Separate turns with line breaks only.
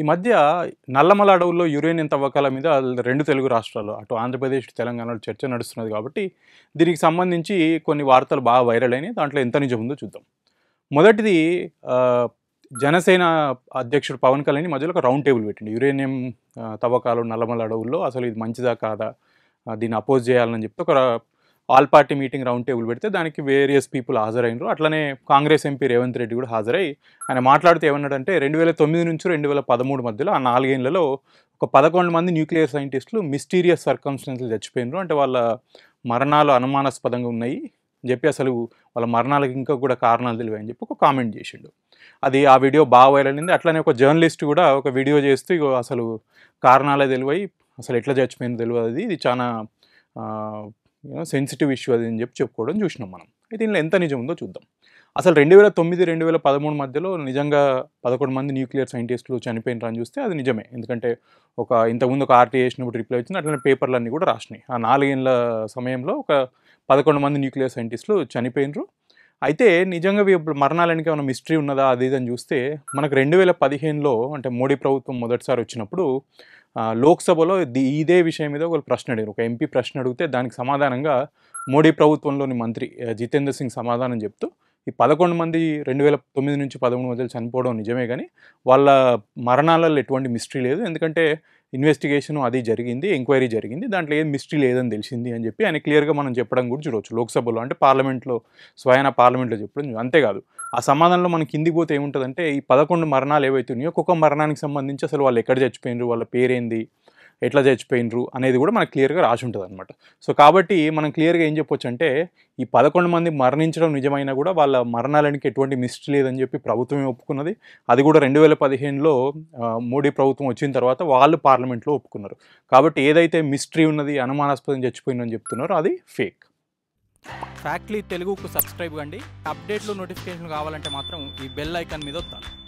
ఈ మధ్య నల్లమల అడవుల్లో యురేనియం తవ్వకాల మీద రెండు తెలుగు రాష్ట్రాలు అటు ఆంధ్రప్రదేశ్ తెలంగాణలో చర్చ నడుస్తున్నది కాబట్టి దీనికి సంబంధించి కొన్ని వార్తలు బాగా వైరల్ అయినాయి దాంట్లో ఎంత నిజం ఉందో చూద్దాం మొదటిది జనసేన అధ్యక్షుడు పవన్ కళ్యాణ్ మధ్యలో ఒక రౌండ్ టేబుల్ పెట్టింది యురేనియం తవ్వకాలు నల్లమల అడవుల్లో అసలు ఇది మంచిదా కాదా దీన్ని అపోజ్ చేయాలని చెప్తే ఒక all party meeting round table పెడితే దానికి వేరియస్ పీపుల్ హాజరైనరు అట్లనే కాంగ్రెస్ ఎంపీ రేవంత్ రెడ్డి కూడా హాజరై ఆయన మాట్లాడుతూ ఏమన్నాడంటే రెండు వేల తొమ్మిది నుంచి రెండు వేల పదమూడు మధ్యలో ఆ నాలుగేళ్లలో ఒక పదకొండు మంది న్యూక్లియర్ సైంటిస్టులు మిస్టీరియస్ సర్కంస్టెన్స్లు చచ్చిపోయినారు అంటే వాళ్ళ మరణాలు అనుమానాస్పదంగా ఉన్నాయి చెప్పి అసలు వాళ్ళ మరణాలకు ఇంకా కూడా కారణాలు అని చెప్పి ఒక కామెంట్ చేసిండు అది ఆ వీడియో బాగా వైరల్ అయింది అట్లనే ఒక జర్నలిస్ట్ కూడా ఒక వీడియో చేస్తూ అసలు కారణాలే తెలివై అసలు ఎట్లా చచ్చిపోయిందో తెలియదు అది ఇది చాలా సెన్సిటివ్ ఇష్యూ అది అని చెప్పి చెప్పుకోవడం చూసినాం మనం అయితే దీనిలో ఎంత నిజం ఉందో చూద్దాం అసలు రెండు వేల తొమ్మిది రెండు వేల పదమూడు మధ్యలో నిజంగా పదకొండు మంది న్యూక్లియర్ సైంటిస్టులు చనిపోయినారని చూస్తే అది నిజమే ఎందుకంటే ఒక ఇంతకుముందు ఒక ఆర్టీ చేసినప్పుడు రిప్లై వచ్చింది అట్లనే పేపర్లన్నీ కూడా రాసినాయి ఆ నాలుగేళ్ళ సమయంలో ఒక పదకొండు మంది న్యూక్లియర్ సైంటిస్టులు చనిపోయినరు అయితే నిజంగా మరణాలనికి ఏమైనా మిస్టరీ ఉన్నదా అది ఇదని చూస్తే మనకు రెండు వేల పదిహేనులో అంటే మోడీ ప్రభుత్వం మొదటిసారి వచ్చినప్పుడు లోక్సభలో ఇదే విషయం మీద ఒక ప్రశ్న అడిగారు ఒక ఎంపీ ప్రశ్న అడిగితే దానికి సమాధానంగా మోడీ ప్రభుత్వంలోని మంత్రి జితేంద్ర సింగ్ సమాధానం చెప్తూ ఈ పదకొండు మంది రెండు వేల తొమ్మిది నుంచి పదమూడు మధ్యలో చనిపోవడం నిజమే కానీ వాళ్ళ మరణాలలో ఎటువంటి మిస్టరీ లేదు ఎందుకంటే ఇన్వెస్టిగేషన్ అది జరిగింది ఎంక్వైరీ జరిగింది దాంట్లో ఏం మిస్టరీ లేదని తెలిసింది అని చెప్పి ఆయన క్లియర్గా మనం చెప్పడం కూడా చూడవచ్చు లోక్సభలో అంటే పార్లమెంట్లో స్వయాన పార్లమెంట్లో చెప్పడం అంతేకాదు ఆ సమాధానంలో మనకి కిందికి పోతే ఏముంటుందంటే ఈ పదకొండు మరణాలు ఏవైతున్నాయో ఒక్కొక్క మరణానికి సంబంధించి అసలు వాళ్ళు ఎక్కడ చచ్చిపోయినారు వాళ్ళ పేరేంది ఎట్లా చచ్చిపోయినరు అనేది కూడా మనకు క్లియర్గా రాసి ఉంటుంది అనమాట సో కాబట్టి మనం క్లియర్గా ఏం చెప్పొచ్చు అంటే ఈ పదకొండు మంది మరణించడం నిజమైనా కూడా వాళ్ళ మరణాలనికి ఎటువంటి మిస్ట్ లేదని చెప్పి ప్రభుత్వమే ఒప్పుకున్నది అది కూడా రెండు వేల పదిహేనులో మోడీ ప్రభుత్వం వచ్చిన తర్వాత వాళ్ళు పార్లమెంట్లో ఒప్పుకున్నారు కాబట్టి ఏదైతే మిస్టరీ ఉన్నది అనుమానాస్పదం చచ్చిపోయిందని చెప్తున్నారో అది ఫేక్ ఫ్యాక్ట్లీ తెలుగుకు సబ్స్క్రైబ్ కండి అప్డేట్లు నోటిఫికేషన్ కావాలంటే మాత్రం ఈ బెల్ ఐకాన్ మీద వస్తాను